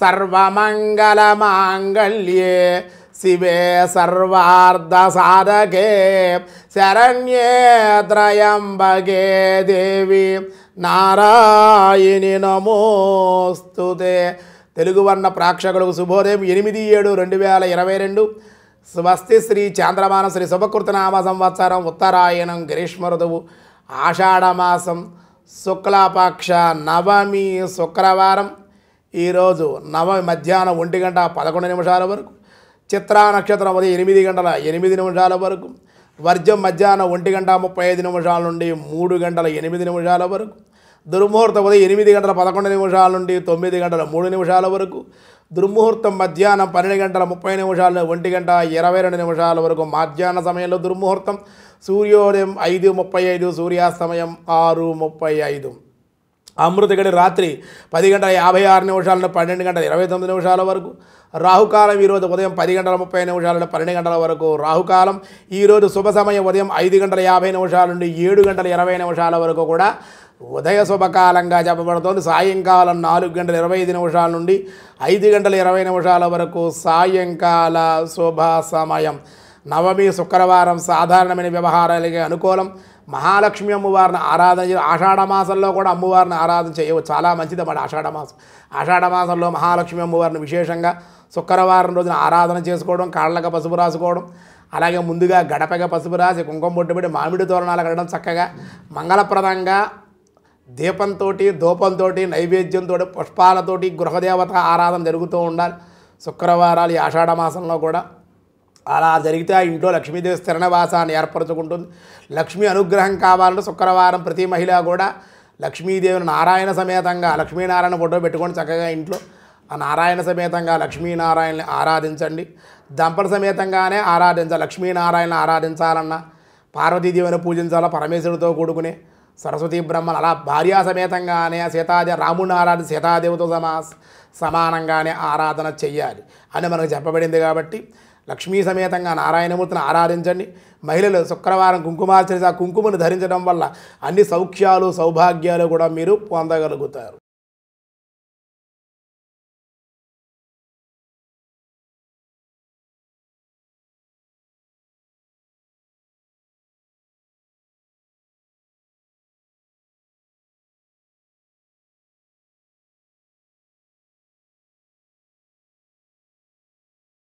సర్వమంగళమాంగళ్యే శివే సర్వార్ధసాధకే శరణ్యే త్రయంబగే దేవి నారాయణి నమోస్తుతే తెలుగు వర్ణ ప్రేక్షకులకు శుభోదయం ఎనిమిది ఏడు రెండు వేల ఇరవై రెండు స్వస్తి శ్రీ చాంద్రమాన శ్రీ శుభకృతనామ సంవత్సరం ఉత్తరాయణం గ్రీష్మ ఋతువు ఆషాఢమాసం శుక్లపక్ష నవమి శుక్రవారం ఈరోజు నవ మధ్యాహ్నం ఒంటి గంట పదకొండు నిమిషాల వరకు చిత్రా నక్షత్రం ఉదయం ఎనిమిది గంటల ఎనిమిది నిమిషాల వరకు వర్జం మధ్యాహ్నం ఒంటి గంట ముప్పై ఐదు నిమిషాల నుండి మూడు గంటల ఎనిమిది నిమిషాల వరకు దుర్ముహూర్తం ఉదయం ఎనిమిది గంటల పదకొండు నిమిషాల నుండి తొమ్మిది గంటల మూడు నిమిషాల వరకు దుర్ముహూర్తం మధ్యాహ్నం పన్నెండు గంటల ముప్పై నిమిషాల ఒంటి గంట ఇరవై రెండు నిమిషాల వరకు మధ్యాహ్న సమయంలో దుర్ముహూర్తం సూర్యోదయం ఐదు ముప్పై ఐదు సూర్యాస్తమయం ఆరు ముప్పై ఐదు అమృతగడి రాత్రి పది గంటల యాభై ఆరు నిమిషాల పన్నెండు గంటల ఇరవై తొమ్మిది నిమిషాల వరకు రాహుకాలం ఈరోజు ఉదయం పది గంటల ముప్పై నిమిషాల పన్నెండు గంటల వరకు రాహుకాలం ఈరోజు శుభ సమయం ఉదయం ఐదు గంటల యాభై నిమిషాల నుండి ఏడు గంటల ఇరవై నిమిషాల వరకు కూడా ఉదయ శుభకాలంగా చెప్పబడుతోంది సాయంకాలం నాలుగు గంటల ఇరవై ఐదు నిమిషాల నుండి ఐదు గంటల ఇరవై నిమిషాల వరకు సాయంకాల శుభ సమయం నవమి శుక్రవారం సాధారణమైన వ్యవహారాలకి అనుకూలం మహాలక్ష్మి అమ్మవారిని ఆరాధన ఆషాఢమాసంలో కూడా అమ్మవారిని ఆరాధన చేయవచ్చు చాలా మంచిది అన్నమాట ఆషాఢమాసం ఆషాఢమాసంలో మహాలక్ష్మి అమ్మవారిని విశేషంగా శుక్రవారం రోజున ఆరాధన చేసుకోవడం కాళ్ళక పసుపు రాసుకోవడం అలాగే ముందుగా గడపగా పసుపు రాసి కుంకుమ బొట్టుబడి మామిడి తోరణాలు కట్టడం చక్కగా మంగళప్రదంగా దీపంతో దూపంతో నైవేద్యంతో పుష్పాలతోటి గృహదేవత ఆరాధన జరుగుతూ ఉండాలి శుక్రవారాలు ఈ ఆషాఢమాసంలో కూడా అలా జరిగితే ఆ ఇంట్లో లక్ష్మీదేవి స్థిరణవాసాన్ని ఏర్పరచుకుంటుంది లక్ష్మీ అనుగ్రహం కావాలంటే శుక్రవారం ప్రతి మహిళ కూడా లక్ష్మీదేవిని నారాయణ సమేతంగా లక్ష్మీనారాయణ ఫోటో పెట్టుకొని చక్కగా ఇంట్లో ఆ నారాయణ సమేతంగా లక్ష్మీనారాయణని ఆరాధించండి దంపల సమేతంగానే ఆరాధించాలి లక్ష్మీనారాయణ ఆరాధించాలన్నా పార్వతీదేవిని పూజించాలా పరమేశ్వరుడితో కూడుకునే సరస్వతీ బ్రహ్మను అలా భార్యా సమేతంగానే సీతాదే రాముడిని ఆరాధన సీతాదేవితో సమా సమానంగానే ఆరాధన చెయ్యాలి అని మనకు చెప్పబడింది కాబట్టి లక్ష్మీ సమేతంగా నారాయణమూర్తిని ఆరాధించండి మహిళలు శుక్రవారం కుంకుమార్చన కుంకుమను ధరించడం వల్ల అన్ని సౌఖ్యాలు సౌభాగ్యాలు కూడా మీరు పొందగలుగుతారు